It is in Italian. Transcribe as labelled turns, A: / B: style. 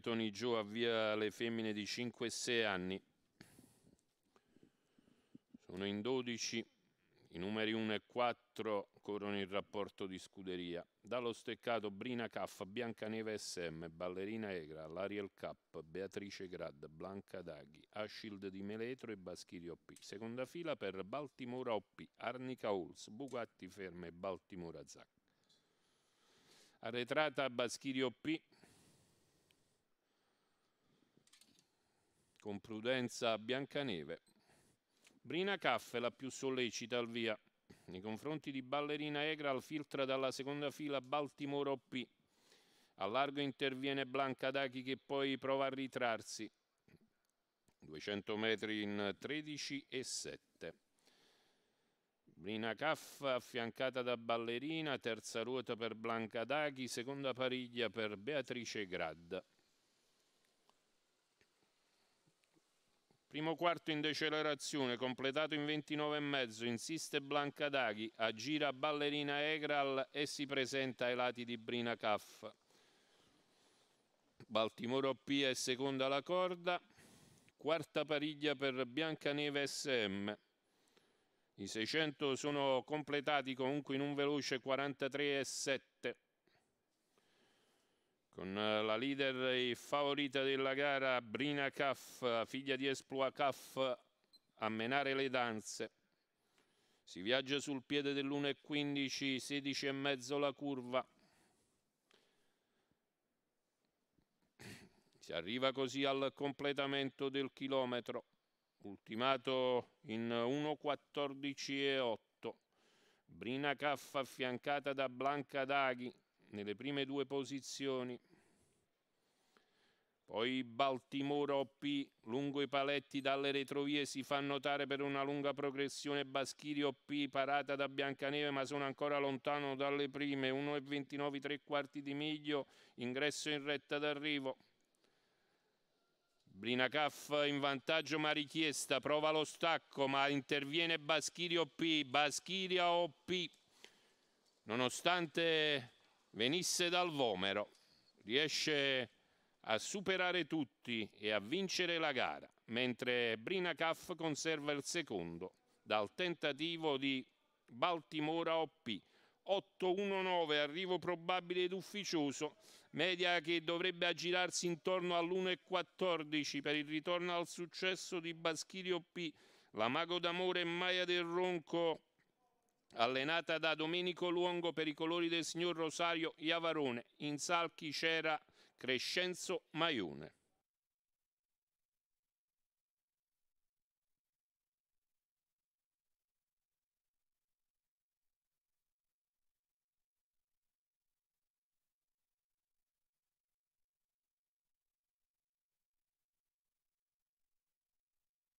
A: Tony Joe avvia le femmine di 5 e 6 anni. Sono in 12, i numeri 1 e 4 corrono il rapporto di scuderia. Dallo steccato Brina Caff, Biancaneve SM, Ballerina Egra, Lariel Cup, Beatrice Grad, Blanca Daghi, Ashild di Meletro e Baschiri OP. Seconda fila per Baltimora OP, Arnica Hulls, Bugatti Ferme e Baltimora Zac. Arretrata Baschiri OP, con prudenza Biancaneve. Brina Caff è la più sollecita al via. Nei confronti di Ballerina Egral filtra dalla seconda fila Baltimore OP. A largo interviene Blanca Daghi che poi prova a ritrarsi. 200 metri in 13 e 7. Brina Caff affiancata da Ballerina, terza ruota per Blanca Daghi, seconda pariglia per Beatrice Gradda. Primo quarto in decelerazione, completato in 29,5, insiste Blanca Daghi, aggira Ballerina Egral e si presenta ai lati di Brina Caff. Baltimore OP è seconda alla corda, quarta pariglia per Biancaneve SM. I 600 sono completati comunque in un veloce 43,7 con eh, la leader e favorita della gara Brina Caff, figlia di Esploa Caff, a menare le danze. Si viaggia sul piede dell'1.15, 16 e mezzo la curva. Si arriva così al completamento del chilometro, ultimato in 1.14 e 8. Brina Caffa affiancata da Blanca Daghi nelle prime due posizioni. Poi Baltimora OP lungo i paletti dalle retrovie si fa notare per una lunga progressione Baschiri OP parata da Biancaneve ma sono ancora lontano dalle prime 1,29 3 quarti di miglio ingresso in retta d'arrivo Brinacaff in vantaggio ma richiesta prova lo stacco ma interviene Baschiri OP Baschiria OP nonostante venisse dal Vomero riesce a superare tutti e a vincere la gara, mentre Brina Kaff conserva il secondo dal tentativo di Baltimora OP. 8-1-9, arrivo probabile ed ufficioso, media che dovrebbe aggirarsi intorno all'1-14 per il ritorno al successo di Baschirio P, la Mago d'Amore e Maia del Ronco, allenata da Domenico Luongo per i colori del signor Rosario Iavarone, in Salchi c'era Crescenzo Maiune.